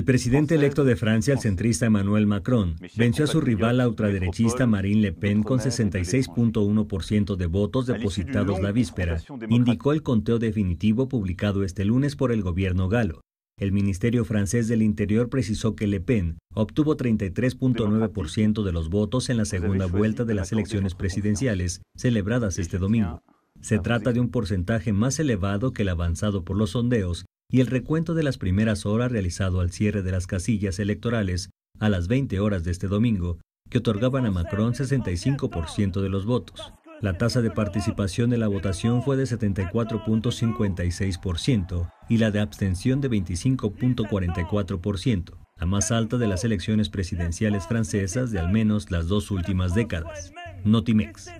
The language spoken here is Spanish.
El presidente electo de Francia, el centrista Emmanuel Macron, venció a su rival, la ultraderechista Marine Le Pen, con 66.1% de votos depositados la víspera, indicó el conteo definitivo publicado este lunes por el gobierno galo. El Ministerio francés del Interior precisó que Le Pen obtuvo 33.9% de los votos en la segunda vuelta de las elecciones presidenciales celebradas este domingo. Se trata de un porcentaje más elevado que el avanzado por los sondeos y el recuento de las primeras horas realizado al cierre de las casillas electorales a las 20 horas de este domingo, que otorgaban a Macron 65% de los votos. La tasa de participación de la votación fue de 74.56% y la de abstención de 25.44%, la más alta de las elecciones presidenciales francesas de al menos las dos últimas décadas. Notimex.